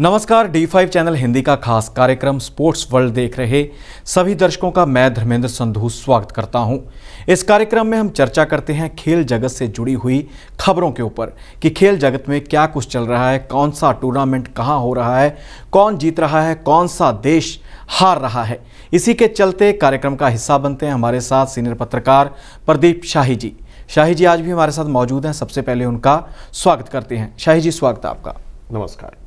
नमस्कार D five channel Hindi का खास कार्यक्रम स्पोर्ट्स वर्ल्ड देख रहे सभी दर्शकों का मैं धर्मेंद्र संधू स्वागत करता हूं इस कार्यक्रम में हम चर्चा करते हैं खेल जगत से जुड़ी हुई खबरों के ऊपर कि खेल जगत में क्या कुछ चल रहा है कौन सा टूर्नामेंट कहां हो रहा है कौन जीत रहा है कौन सा देश हार रहा है इसी के चलते कार्यक्रम का हिस्सा बनते हैं हमारे साथ सीनियर पत्रकार प्रदीप शाही जी शाही जी आज भी हमारे साथ मौजूद हैं सबसे पहले उनका स्वागत करते हैं शाही जी स्वागत आपका नमस्कार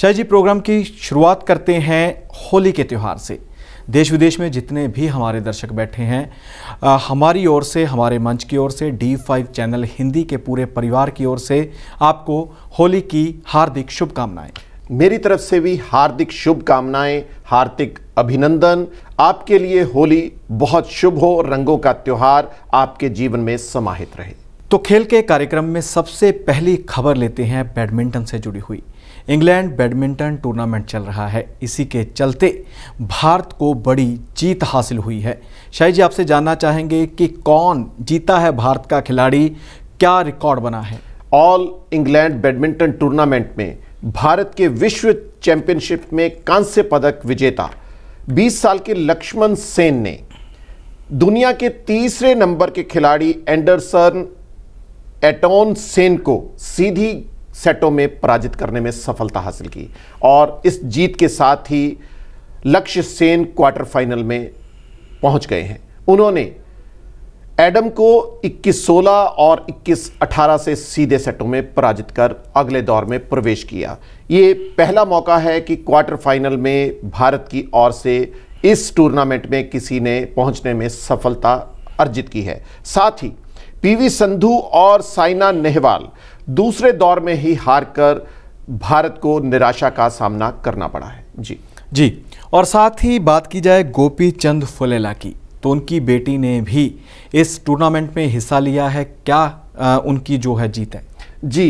शाह जी प्रोग्राम की शुरुआत करते हैं होली के त्यौहार से देश विदेश में जितने भी हमारे दर्शक बैठे हैं आ, हमारी ओर से हमारे मंच की ओर से डी फाइव चैनल हिंदी के पूरे परिवार की ओर से आपको होली की हार्दिक शुभकामनाएं मेरी तरफ से भी हार्दिक शुभकामनाएं हार्दिक अभिनंदन आपके लिए होली बहुत शुभ हो रंगों का त्यौहार आपके जीवन में समाहित रहे तो खेल के कार्यक्रम में सबसे पहली खबर लेते हैं बैडमिंटन से जुड़ी हुई इंग्लैंड बैडमिंटन टूर्नामेंट चल रहा है इसी के चलते भारत को बड़ी जीत हासिल हुई है शाही जी आपसे जानना चाहेंगे कि कौन जीता है भारत का खिलाड़ी क्या रिकॉर्ड बना है ऑल इंग्लैंड बैडमिंटन टूर्नामेंट में भारत के विश्व चैंपियनशिप में कांस्य पदक विजेता 20 साल के लक्ष्मण सेन ने दुनिया के तीसरे नंबर के खिलाड़ी एंडरसन एटोन सेन को सीधी सेटों में पराजित करने में सफलता हासिल की और इस जीत के साथ ही लक्ष्य सेन क्वार्टर फाइनल में पहुंच गए हैं उन्होंने एडम को 21-16 और 21-18 से सीधे सेटों में पराजित कर अगले दौर में प्रवेश किया ये पहला मौका है कि क्वार्टर फाइनल में भारत की ओर से इस टूर्नामेंट में किसी ने पहुंचने में सफलता अर्जित की है साथ ही पीवी संधू और साइना नेहवाल दूसरे दौर में ही हार कर भारत को निराशा का सामना करना पड़ा है जी जी और साथ ही बात की जाए गोपी चंद फुलेला की तो उनकी बेटी ने भी इस टूर्नामेंट में हिस्सा लिया है क्या आ, उनकी जो है जीत है जी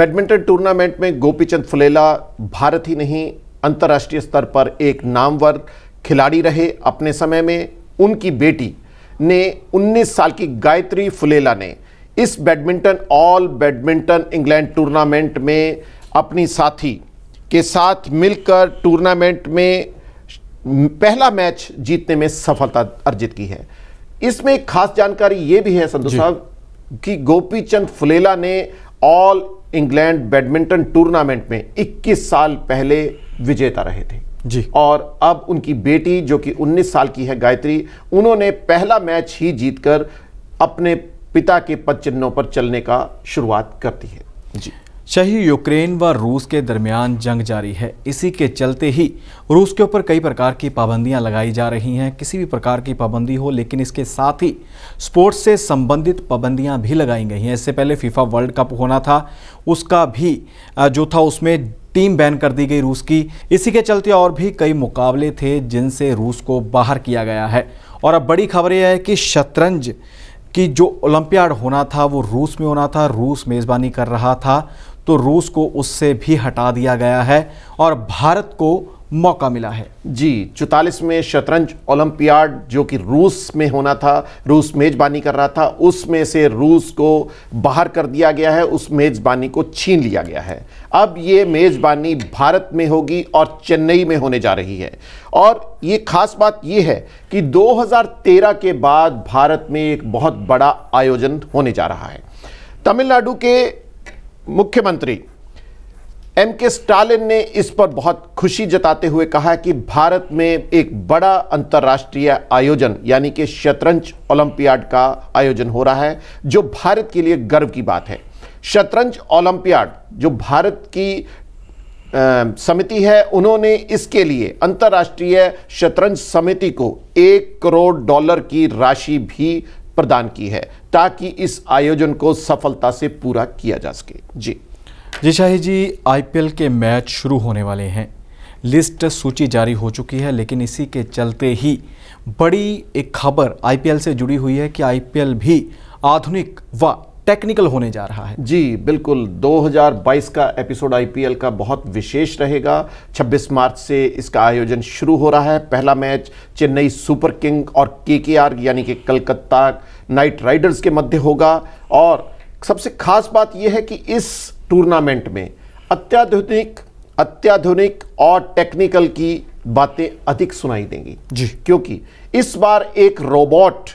बैडमिंटन टूर्नामेंट में गोपीचंद फुलेला भारत ही नहीं अंतर्राष्ट्रीय स्तर पर एक नामवर खिलाड़ी रहे अपने समय में उनकी बेटी ने 19 साल की गायत्री फुलेला ने इस badminton all badminton England tournament में अपनी साथी के साथ मिलकर टूर्नामेंट में पहला मैच जीतने में सफलता अर्जित की है इसमें खास जानकारी ये भी है संतु साहब कि गोपी चंद फुलेला ने ऑल इंग्लैंड बैडमिंटन टूर्नामेंट में 21 साल पहले विजेता रहे थे जी और अब उनकी बेटी जो कि 19 साल की है गायत्री उन्होंने पहला मैच ही जीतकर अपने पिता के पद चिन्हों पर चलने का शुरुआत कर दी है जी शही यूक्रेन व रूस के दरमियान जंग जारी है इसी के चलते ही रूस के ऊपर कई प्रकार की पाबंदियां लगाई जा रही हैं किसी भी प्रकार की पाबंदी हो लेकिन इसके साथ ही स्पोर्ट्स से संबंधित पाबंदियां भी लगाई गई हैं इससे पहले फीफा वर्ल्ड कप होना था उसका भी जो था उसमें टीम बैन कर दी गई रूस की इसी के चलते और भी कई मुकाबले थे जिनसे रूस को बाहर किया गया है और अब बड़ी खबर यह है कि शतरंज की जो ओलंपियाड होना था वो रूस में होना था रूस मेज़बानी कर रहा था तो रूस को उससे भी हटा दिया गया है और भारत को मौका मिला है जी चौतालीस में शतरंज ओलंपियाड जो कि रूस में होना था रूस मेज़बानी कर रहा था उसमें से रूस को बाहर कर दिया गया है उस मेज़बानी को छीन लिया गया है अब ये मेज़बानी भारत में होगी और चेन्नई में होने जा रही है और ये खास बात ये है कि 2013 के बाद भारत में एक बहुत बड़ा आयोजन होने जा रहा है तमिलनाडु के मुख्यमंत्री एम के स्टालिन ने इस पर बहुत खुशी जताते हुए कहा कि भारत में एक बड़ा अंतर्राष्ट्रीय आयोजन यानी कि शतरंज ओलंपियाड का आयोजन हो रहा है जो भारत के लिए गर्व की बात है शतरंज ओलंपियाड जो भारत की समिति है उन्होंने इसके लिए अंतर्राष्ट्रीय शतरंज समिति को एक करोड़ डॉलर की राशि भी प्रदान की है ताकि इस आयोजन को सफलता से पूरा किया जा सके जी जी शाही जी आईपीएल के मैच शुरू होने वाले हैं लिस्ट सूची जारी हो चुकी है लेकिन इसी के चलते ही बड़ी एक खबर आईपीएल से जुड़ी हुई है कि आईपीएल भी आधुनिक व टेक्निकल होने जा रहा है जी बिल्कुल 2022 का एपिसोड आईपीएल का बहुत विशेष रहेगा 26 मार्च से इसका आयोजन शुरू हो रहा है पहला मैच चेन्नई सुपर किंग और केकेआर यानी कि कलकत्ता नाइट राइडर्स के मध्य होगा और सबसे खास बात यह है कि इस टूर्नामेंट में अत्याधुनिक अत्याधुनिक और टेक्निकल की बातें अधिक सुनाई देंगी जी क्योंकि इस बार एक रोबोट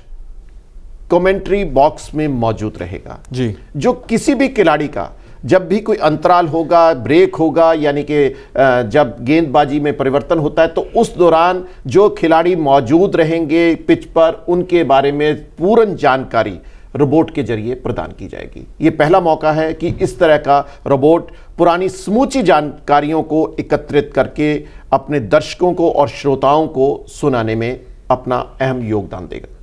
कमेंट्री बॉक्स में मौजूद रहेगा जी जो किसी भी खिलाड़ी का जब भी कोई अंतराल होगा ब्रेक होगा यानी कि जब गेंदबाजी में परिवर्तन होता है तो उस दौरान जो खिलाड़ी मौजूद रहेंगे पिच पर उनके बारे में पूर्ण जानकारी रोबोट के जरिए प्रदान की जाएगी ये पहला मौका है कि इस तरह का रोबोट पुरानी समूची जानकारियों को एकत्रित करके अपने दर्शकों को और श्रोताओं को सुनाने में अपना अहम योगदान देगा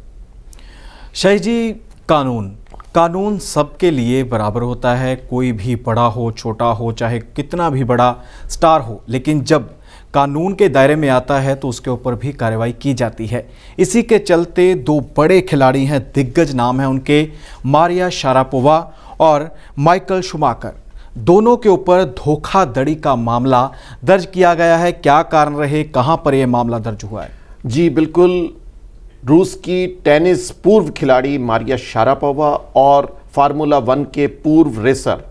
शाही जी कानून कानून सबके लिए बराबर होता है कोई भी बड़ा हो छोटा हो चाहे कितना भी बड़ा स्टार हो लेकिन जब कानून के दायरे में आता है तो उसके ऊपर भी कार्रवाई की जाती है इसी के चलते दो बड़े खिलाड़ी हैं दिग्गज नाम हैं उनके मारिया शारापोवा और माइकल शुमाकर दोनों के ऊपर धोखाधड़ी का मामला दर्ज किया गया है क्या कारण रहे कहां पर यह मामला दर्ज हुआ है जी बिल्कुल रूस की टेनिस पूर्व खिलाड़ी मारिया शारापोवा और फार्मूला वन के पूर्व रेसर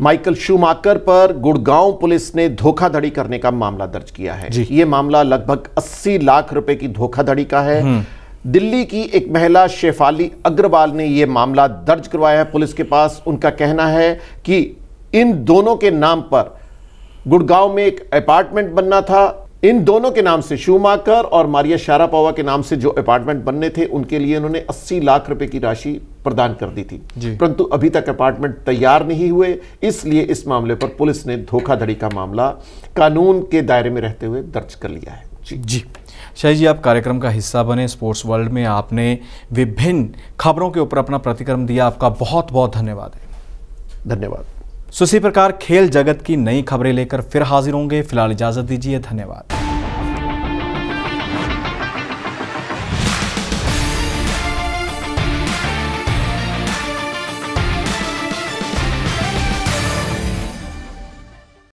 माइकल शूमाकर पर गुड़गांव पुलिस ने धोखाधड़ी करने का मामला दर्ज किया है ये मामला लगभग 80 लाख रुपए की धोखाधड़ी का है हम्म। दिल्ली की एक महिला शेफाली अग्रवाल ने यह मामला दर्ज करवाया है पुलिस के पास उनका कहना है कि इन दोनों के नाम पर गुड़गांव में एक अपार्टमेंट बनना था इन दोनों के नाम से शूमाकर और मारिया शारापावा के नाम से जो अपार्टमेंट बनने थे उनके लिए उन्होंने 80 लाख रुपए की राशि प्रदान कर दी थी परंतु अभी तक अपार्टमेंट तैयार नहीं हुए इसलिए इस मामले पर पुलिस ने धोखाधड़ी का मामला कानून के दायरे में रहते हुए दर्ज कर लिया है जी जी शाही जी आप कार्यक्रम का हिस्सा बने स्पोर्ट्स वर्ल्ड में आपने विभिन्न खबरों के ऊपर अपना प्रतिक्रम दिया आपका बहुत बहुत धन्यवाद है धन्यवाद सो इसी प्रकार खेल जगत की नई खबरें लेकर फिर हाजिर होंगे फिलहाल इजाज़त दीजिए धन्यवाद